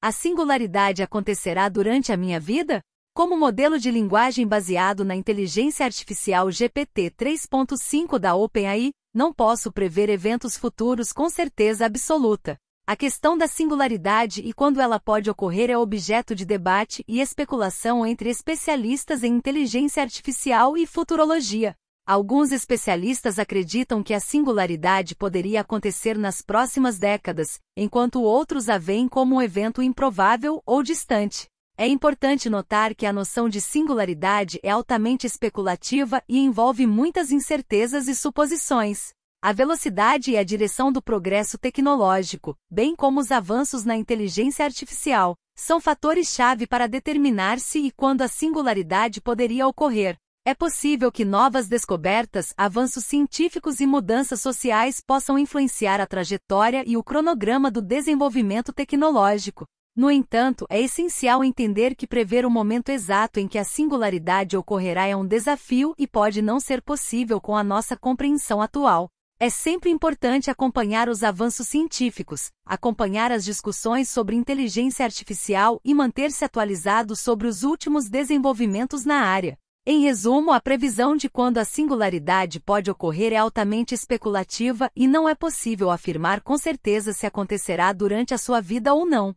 A singularidade acontecerá durante a minha vida? Como modelo de linguagem baseado na inteligência artificial GPT 3.5 da OpenAI, não posso prever eventos futuros com certeza absoluta. A questão da singularidade e quando ela pode ocorrer é objeto de debate e especulação entre especialistas em inteligência artificial e futurologia. Alguns especialistas acreditam que a singularidade poderia acontecer nas próximas décadas, enquanto outros a veem como um evento improvável ou distante. É importante notar que a noção de singularidade é altamente especulativa e envolve muitas incertezas e suposições. A velocidade e a direção do progresso tecnológico, bem como os avanços na inteligência artificial, são fatores-chave para determinar se e quando a singularidade poderia ocorrer. É possível que novas descobertas, avanços científicos e mudanças sociais possam influenciar a trajetória e o cronograma do desenvolvimento tecnológico. No entanto, é essencial entender que prever o momento exato em que a singularidade ocorrerá é um desafio e pode não ser possível com a nossa compreensão atual. É sempre importante acompanhar os avanços científicos, acompanhar as discussões sobre inteligência artificial e manter-se atualizado sobre os últimos desenvolvimentos na área. Em resumo, a previsão de quando a singularidade pode ocorrer é altamente especulativa e não é possível afirmar com certeza se acontecerá durante a sua vida ou não.